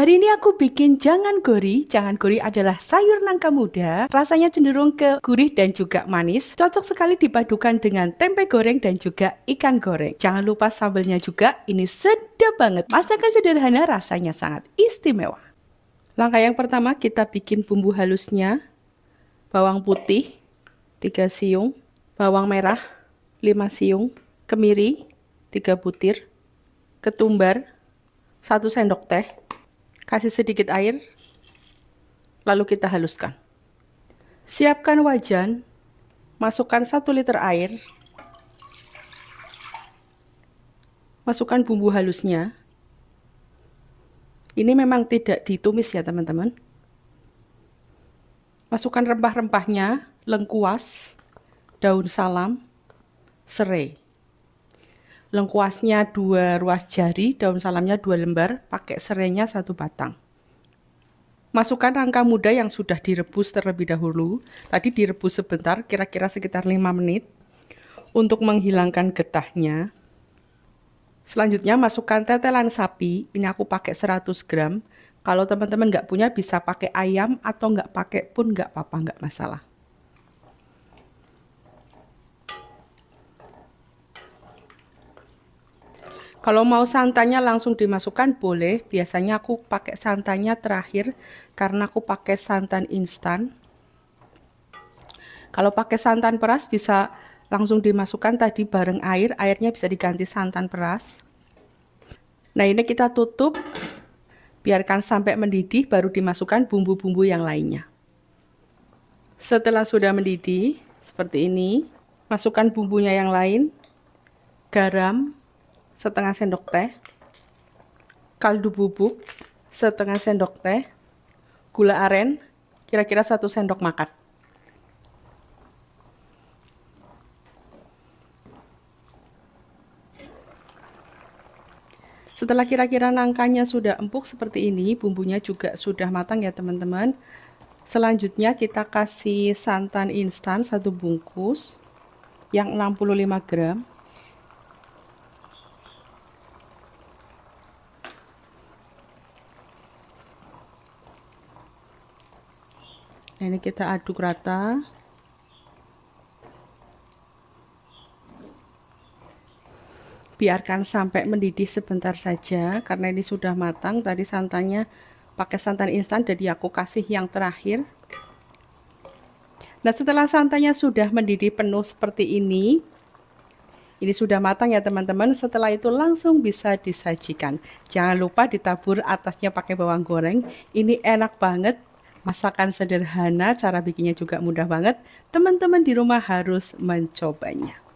Hari ini aku bikin jangan gori. Jangan gori adalah sayur nangka muda. Rasanya cenderung ke gurih dan juga manis. Cocok sekali dipadukan dengan tempe goreng dan juga ikan goreng. Jangan lupa sambelnya juga. Ini sedap banget. Masakan sederhana rasanya sangat istimewa. Langkah yang pertama kita bikin bumbu halusnya. Bawang putih 3 siung, bawang merah 5 siung, kemiri 3 butir, ketumbar 1 sendok teh, Kasih sedikit air, lalu kita haluskan. Siapkan wajan, masukkan 1 liter air, masukkan bumbu halusnya. Ini memang tidak ditumis ya teman-teman. Masukkan rempah-rempahnya, lengkuas, daun salam, serai lengkuasnya dua ruas jari, daun salamnya dua lembar, pakai serainya satu batang. Masukkan rangka muda yang sudah direbus terlebih dahulu. Tadi direbus sebentar, kira-kira sekitar 5 menit. Untuk menghilangkan getahnya. Selanjutnya masukkan tetelan sapi, ini aku pakai 100 gram. Kalau teman-teman nggak punya bisa pakai ayam atau nggak pakai pun nggak apa-apa, nggak masalah. Kalau mau santannya langsung dimasukkan boleh. Biasanya aku pakai santannya terakhir karena aku pakai santan instan. Kalau pakai santan peras bisa langsung dimasukkan tadi bareng air. Airnya bisa diganti santan peras. Nah ini kita tutup. Biarkan sampai mendidih baru dimasukkan bumbu-bumbu yang lainnya. Setelah sudah mendidih seperti ini, masukkan bumbunya yang lain, garam, setengah sendok teh, kaldu bubuk setengah sendok teh, gula aren kira-kira satu sendok makan. Setelah kira-kira nangkanya sudah empuk seperti ini, bumbunya juga sudah matang ya teman-teman. Selanjutnya kita kasih santan instan satu bungkus yang 65 gram. Nah, ini kita aduk rata. Biarkan sampai mendidih sebentar saja karena ini sudah matang. Tadi santannya pakai santan instan jadi aku kasih yang terakhir. Nah, setelah santannya sudah mendidih penuh seperti ini, ini sudah matang ya teman-teman. Setelah itu langsung bisa disajikan. Jangan lupa ditabur atasnya pakai bawang goreng. Ini enak banget Masakan sederhana, cara bikinnya juga mudah banget. Teman-teman di rumah harus mencobanya.